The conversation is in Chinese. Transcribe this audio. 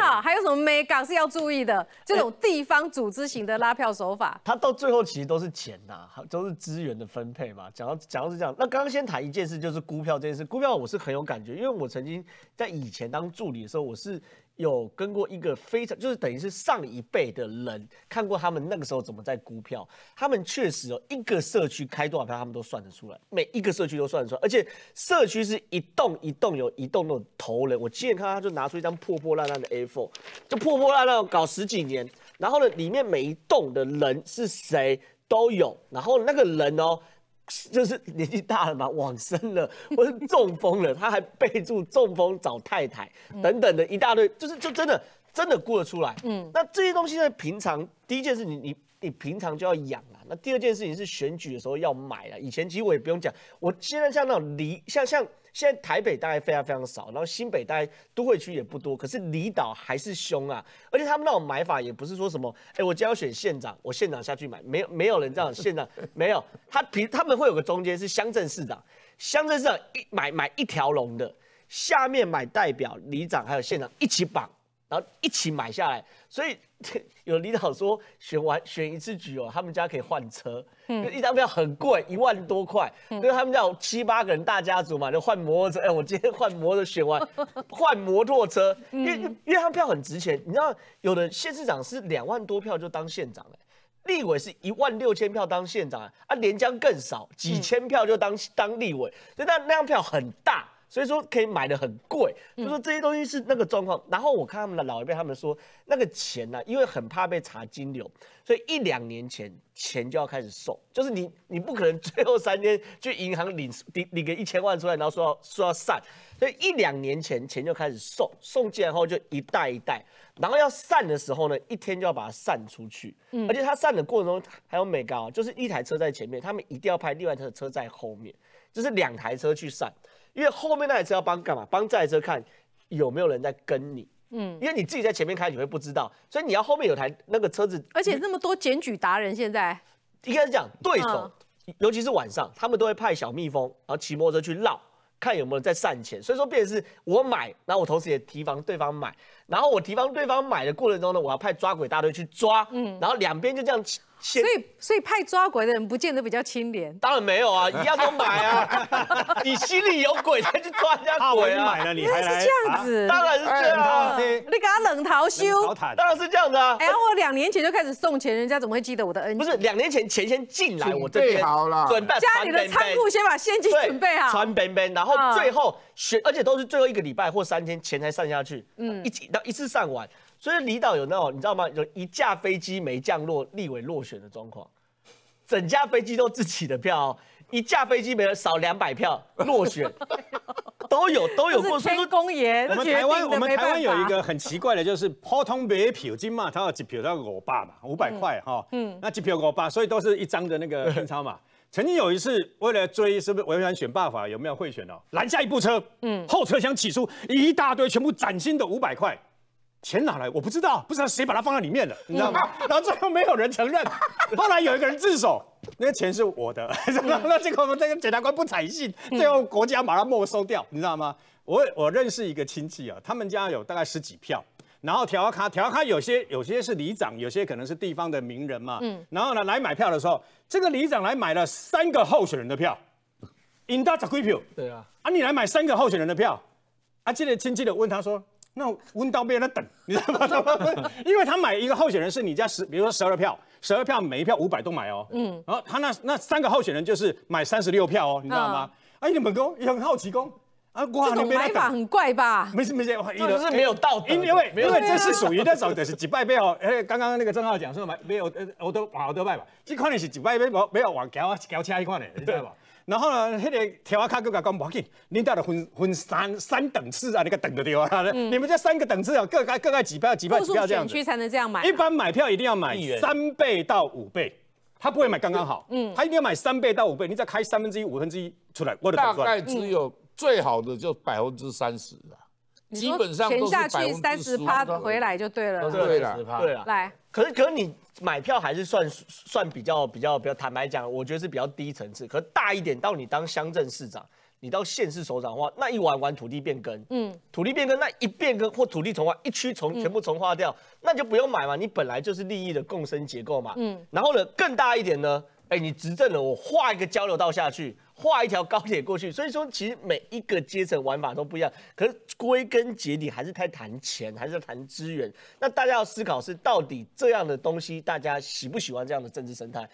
好，还有什么没港是要注意的？这种地方组织型的拉票手法，他到最后其实都是钱呐，都是资源的分配嘛。讲到讲到是这样，那刚刚先谈一件事，就是估票这件事。估票我是很有感觉，因为我曾经在以前当助理的时候，我是。有跟过一个非常，就是等于是上一辈的人看过他们那个时候怎么在估票，他们确实哦，一个社区开多少票他们都算得出来，每一个社区都算得出来，而且社区是一栋一栋有一栋栋头人，我亲眼看他就拿出一张破破烂烂的 A4，就破破烂烂搞十几年，然后呢，里面每一栋的人是谁都有，然后那个人哦。就是年纪大了嘛，往生了，或是中风了，他还备注中风找太太等等的一大堆，就是就真的真的估得出来。嗯，那这些东西在平常，第一件事你你。你平常就要养啊，那第二件事情是选举的时候要买啊。以前其实我也不用讲，我现在像那种离像像现在台北大概非常非常少，然后新北大概都会区也不多，可是离岛还是凶啊。而且他们那种买法也不是说什么，哎，我今天要选县长，我县长下去买，没有没有人这样县长没有，他平他们会有个中间是乡镇市长，乡镇市长一买买一条龙的，下面买代表里长还有县长一起绑。然后一起买下来，所以 有领导说选完选一次局哦，他们家可以换车，嗯，一张票很贵，一万多块，因为他们家有七八个人大家族嘛，就换摩托车，哎，我今天换摩托车选完，换摩托车，因为因为他们票很值钱，你知道有的县市长是两万多票就当县长了，立委是一万六千票当县长，啊，连江更少，几千票就当当立委，所以那那张票很大。所以说可以买的很贵，就说这些东西是那个状况。然后我看他们的老一辈，他们说那个钱呢，因为很怕被查金流，所以一两年前钱就要开始送，就是你你不可能最后三天去银行领领领个一千万出来，然后说要说要散，所以一两年前钱就开始送，送进来后就一袋一袋，然后要散的时候呢，一天就要把它散出去，而且它散的过程中还有美高，就是一台车在前面，他们一定要派另外一台车在后面，就是两台车去散。因为后面那台车要帮干嘛？帮这台车看有没有人在跟你。嗯。因为你自己在前面开，你会不知道，所以你要后面有台那个车子。而且那么多检举达人现在，应该是讲对手，尤其是晚上，他们都会派小蜜蜂，然后骑摩托车去绕，看有没有人在上前。所以说，变成是我买，后我同时也提防对方买，然后我提防对方买的过程中呢，我要派抓鬼大队去抓。嗯。然后两边就这样。所以，所以派抓鬼的人不见得比较清廉。当然没有啊，一样都买啊。你心里有鬼才去抓人家鬼啊！你买了，你还是这样子。当然是这样你给他冷淘羞，当然是这样子啊。然后我两年前就开始送钱，人家怎么会记得我的恩？不是，两年前钱先进来，我这边好了，准备。家里的仓库先把现金准备好，穿边边，然后最后，而且都是最后一个礼拜或三天，钱才散下去。嗯，一起，到一次散完。所以离岛有那种你知道吗？有一架飞机没降落，立委落选的状况，整架飞机都自己的票，一架飞机没了少两百票落选，都 有都有，不是公言。我们台湾我们台湾有一个很奇怪的，就是普通票，金马他有几票？他要欧巴嘛，五百块哈，嗯，那几票欧巴，所以都是一张的那个钞 嘛。曾经有一次为了追是不是违反选罢法有没有贿选哦？拦下一部车，嗯，后车厢起出一大堆全部崭新的五百块。钱哪来？我不知道，不知道谁把它放在里面的，你知道吗？然后最后没有人承认，后来有一个人自首，那个钱是我的，那 结果我们这个检察官不采信，最后国家把它没收掉，你知道吗？我我认识一个亲戚啊，他们家有大概十几票，然后调到调到有些有些是里长，有些可能是地方的名人嘛，嗯，然后呢来买票的时候，这个里长来买了三个候选人的票，赢到十几票，对啊，啊你来买三个候选人的票，啊这个亲戚的问他说。那问到别人等，你知道吗？因为他买一个候选人是你家十，比如说十二票，十二票每一票五百都买哦。嗯，然后他那那三个候选人就是买三十六票哦，你知道吗？哎，你们公很好奇公。啊，哇！你买法很怪吧？没事没事，有的是没有道理，因为因为这是属于那种的是几倍倍哦。哎，刚刚那个账浩讲说买没有呃，我都往后多买吧。这款的是几倍倍？没没有往桥啊桥车那款的，你知道吧？然后呢，那个跳瓦卡哥甲讲不要紧，你在这分分三三等次啊，那个等级的话，你们这三个等次啊，各该各该几倍？几倍？几票这样子。才能这样买。一般买票一定要买三倍到五倍，他不会买刚刚好。嗯。他一定要买三倍到五倍，你再开三分之一、五分之一出来，我的大概只有。最好的就百分之三十啊，基本上填下去三十趴回来就对了，对了，对了，来。可是，可是你买票还是算算比较比较比较坦白讲，我觉得是比较低层次。可是大一点，到你当乡镇市长，你到县市首长的话，那一玩玩土地变更，嗯，土地变更那一变更或土地重划一区重全部重划掉，那就不用买嘛，你本来就是利益的共生结构嘛，嗯。然后呢，更大一点呢，哎，你执政了，我画一个交流道下去。画一条高铁过去，所以说其实每一个阶层玩法都不一样，可是归根结底还是在谈钱，还是在谈资源。那大家要思考是到底这样的东西，大家喜不喜欢这样的政治生态？